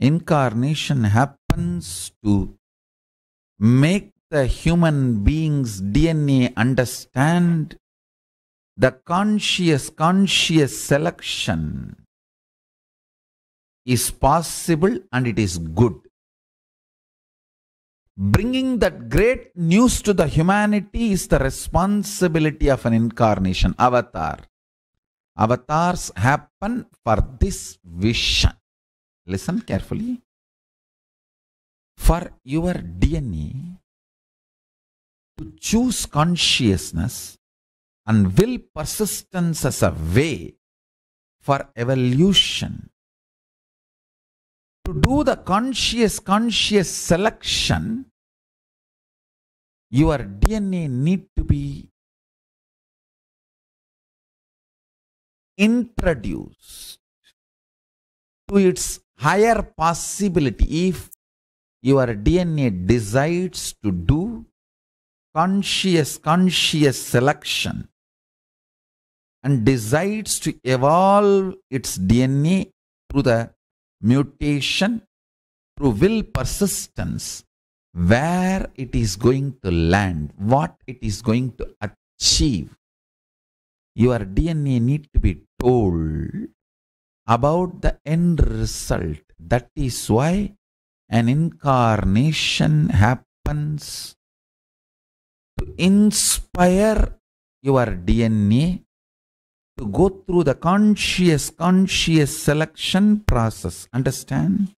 incarnation happens to make the human being's DNA understand the conscious, conscious selection is possible and it is good. Bringing that great news to the humanity is the responsibility of an incarnation, avatar. Avatars happen for this vision. Listen carefully. For your DNA to choose consciousness and will persistence as a way for evolution. To do the conscious, conscious selection, your DNA need to be introduced to its higher possibility if your DNA decides to do conscious, conscious selection and decides to evolve its DNA through the mutation, through will persistence, where it is going to land, what it is going to achieve. Your DNA need to be told about the end result. That is why an incarnation happens to inspire your DNA to go through the conscious, conscious selection process. Understand?